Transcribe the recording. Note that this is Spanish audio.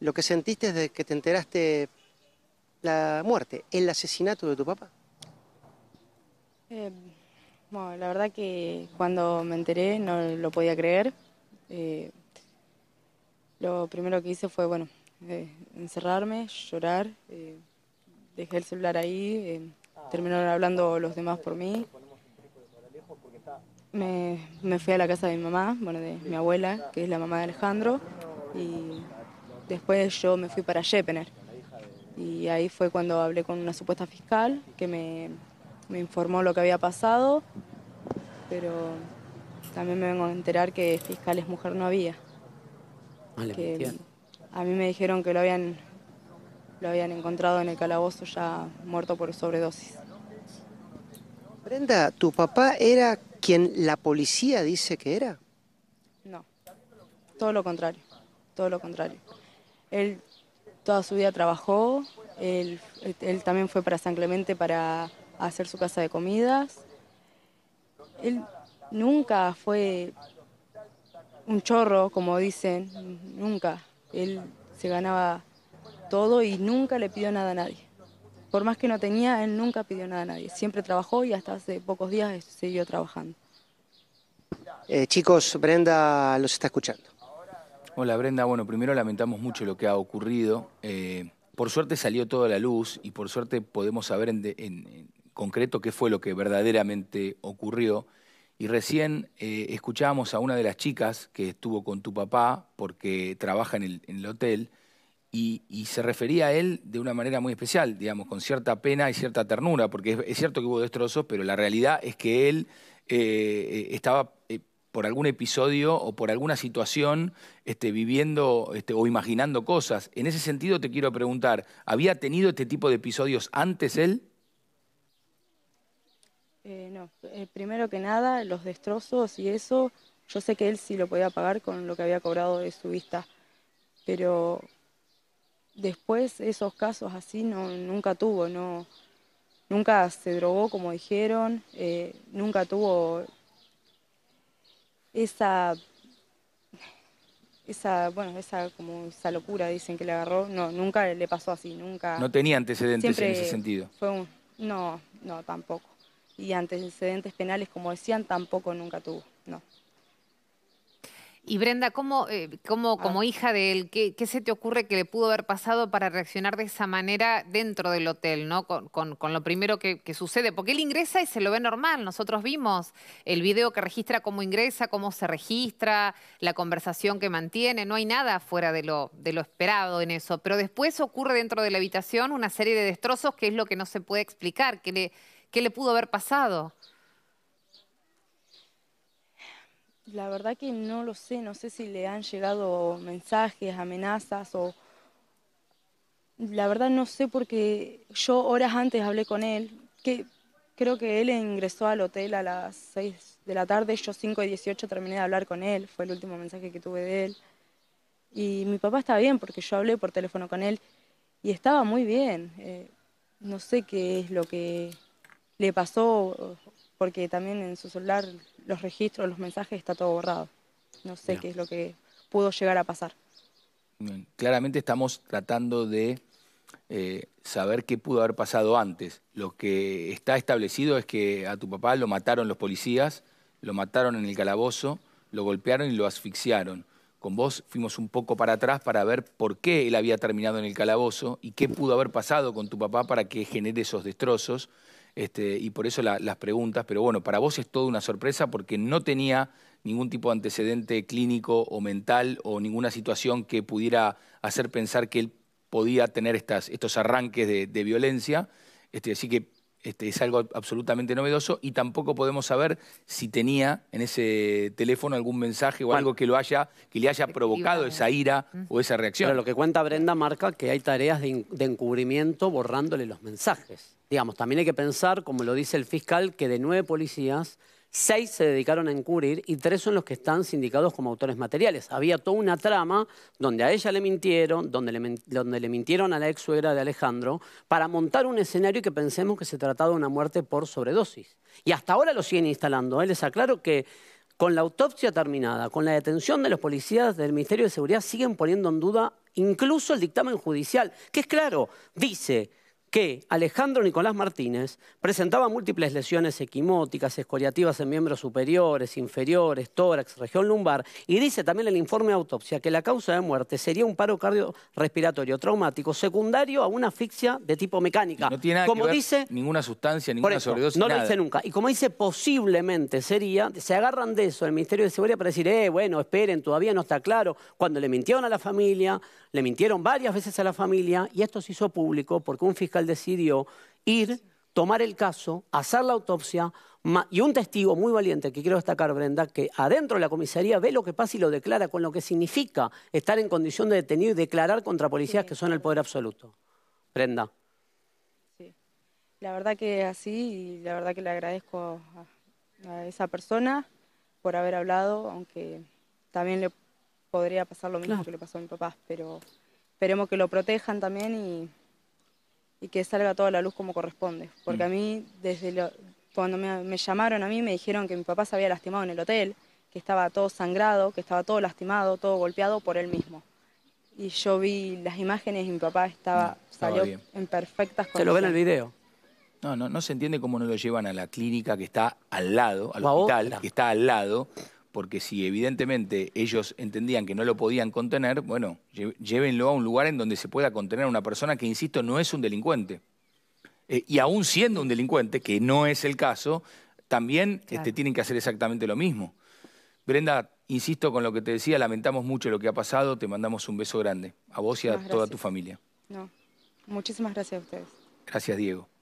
lo que sentiste desde que te enteraste la muerte, el asesinato de tu papá. Eh, bueno, la verdad que cuando me enteré no lo podía creer. Eh, lo primero que hice fue, bueno, eh, encerrarme, llorar, dejé el celular ahí, terminaron hablando los demás por mí. Me, me fui a la casa de mi mamá, bueno, de mi abuela, que es la mamá de Alejandro, y Después yo me fui para Shepener y ahí fue cuando hablé con una supuesta fiscal que me, informó lo que había pasado, pero también me vengo a enterar que fiscales mujer no había. Ah, a mí me dijeron que lo habían, lo habían encontrado en el calabozo ya muerto por sobredosis. Brenda, ¿tu papá era quien la policía dice que era? No, todo lo contrario, todo lo contrario. Él toda su vida trabajó, él, también fue para San Clemente para hacer su casa de comidas. Él nunca fue un chorro, como dicen, nunca. Él se ganaba todo y nunca le pidió nada a nadie. Por más que no tenía, él nunca pidió nada a nadie. Siempre trabajó y hasta hace pocos días siguió trabajando. Eh, chicos, Brenda los está escuchando. Hola Brenda, bueno, primero lamentamos mucho lo que ha ocurrido. Eh, por suerte salió toda la luz y por suerte podemos saber en, concreto qué fue lo que verdaderamente ocurrió. Y recién eh, escuchábamos a una de las chicas que estuvo con tu papá porque trabaja en el, hotel y, se refería a él de una manera muy especial, digamos, con cierta pena y cierta ternura, porque es, cierto que hubo destrozos, pero la realidad es que él eh, estaba por algún episodio o por alguna situación este, viviendo este, o imaginando cosas. En ese sentido te quiero preguntar, ¿había tenido este tipo de episodios antes él? Eh, no, eh, primero que nada, los destrozos y eso, yo sé que él sí lo podía pagar con lo que había cobrado de su vista, pero después esos casos así no, nunca tuvo, no, nunca se drogó como dijeron, eh, nunca tuvo esa, esa, bueno, esa, como esa locura, dicen que le agarró, no, nunca le pasó así, nunca. No tenía antecedentes en ese sentido. Fue un, no, no, tampoco. Y antecedentes penales, como decían, tampoco nunca tuvo, no. Y Brenda, ¿cómo, eh, como ah. hija de él, ¿qué, se te ocurre que le pudo haber pasado para reaccionar de esa manera dentro del hotel, ¿no? Con, con, con lo primero que, que, sucede? Porque él ingresa y se lo ve normal. Nosotros vimos el video que registra cómo ingresa, cómo se registra, la conversación que mantiene. No hay nada fuera de lo, de lo esperado en eso. Pero después ocurre dentro de la habitación una serie de destrozos que es lo que no se puede explicar. ¿Qué le, qué le pudo haber pasado? La verdad que no lo sé, no sé si le han llegado mensajes, amenazas o... La verdad no sé porque yo horas antes hablé con él, que creo que él ingresó al hotel a las 6 de la tarde, yo 5 y 18 terminé de hablar con él, fue el último mensaje que tuve de él. Y mi papá está bien porque yo hablé por teléfono con él y estaba muy bien. Eh, no sé qué es lo que le pasó porque también en su celular los registros, los mensajes, está todo borrado. No sé qué es lo que pudo llegar a pasar. Mm, claramente estamos tratando de eh, saber qué pudo haber pasado antes. Lo que está establecido es que a tu papá lo mataron los policías, lo mataron en el calabozo, lo golpearon y lo asfixiaron. Con vos fuimos un poco para atrás para ver por qué él había terminado en el calabozo y qué pudo haber pasado con tu papá para que genere esos destrozos este, y por eso las preguntas, pero bueno, para vos es toda una sorpresa porque no tenía ningún tipo de antecedente clínico o mental o ninguna situación que pudiera hacer pensar que él podía tener estos arranques de, violencia. Este, así que este, es algo absolutamente novedoso y tampoco podemos saber si tenía en ese teléfono algún mensaje o algo que, lo haya, que le haya provocado esa ira o esa reacción. Pero lo que cuenta Brenda marca que hay tareas de encubrimiento borrándole los mensajes digamos, también hay que pensar, como lo dice el fiscal, que de nueve policías, seis se dedicaron a encubrir y tres son los que están sindicados como autores materiales. Había toda una trama donde a ella le mintieron, donde le, mintieron a la ex suegra de Alejandro, para montar un escenario que pensemos que se trataba de una muerte por sobredosis. Y hasta ahora lo siguen instalando. él ¿eh? Les aclaro que con la autopsia terminada, con la detención de los policías del Ministerio de Seguridad, siguen poniendo en duda incluso el dictamen judicial, que es claro, dice que Alejandro Nicolás Martínez presentaba múltiples lesiones equimóticas, escoriativas en miembros superiores, inferiores, tórax, región lumbar, y dice también el informe de autopsia que la causa de muerte sería un paro cardiorrespiratorio traumático secundario a una asfixia de tipo mecánica. no tiene nada como dice, ninguna sustancia, ninguna sobredosis, No lo dice nunca. Y como dice, posiblemente sería, se agarran de eso el Ministerio de Seguridad para decir, eh, bueno, esperen, todavía no está claro. Cuando le mintieron a la familia, le mintieron varias veces a la familia, y esto se hizo público porque un fiscal decidió ir, tomar el caso, hacer la autopsia, y un testigo muy valiente que quiero destacar, Brenda, que adentro de la comisaría ve lo que pasa y lo declara con lo que significa estar en condición de detenido y declarar contra policías que son el poder absoluto. Brenda. Sí, la verdad que así, y la verdad que le agradezco a, esa persona por haber hablado, aunque también le podría pasar lo mismo que le pasó a mi papá, pero esperemos que lo protejan también y y que salga toda la luz como corresponde. Porque mm. a mí, desde cuando me, llamaron a mí, me dijeron que mi papá se había lastimado en el hotel, que estaba todo sangrado, que estaba todo lastimado, todo golpeado por él mismo. Y yo vi las imágenes y mi papá estaba, mm, salió en perfectas condiciones. Se lo ven en el video. No, no, no se entiende cómo no lo llevan a la clínica que está al lado, al hospital que está al lado porque si evidentemente ellos entendían que no lo podían contener, bueno, llévenlo a un lugar en donde se pueda contener a una persona que, insisto, no es un delincuente. Eh, y aún siendo un delincuente, que no es el caso, también este, tienen que hacer exactamente lo mismo. Brenda, insisto con lo que te decía, lamentamos mucho lo que ha pasado, te mandamos un beso grande, a vos y a toda tu familia. No. Muchísimas gracias a ustedes. Gracias, Diego.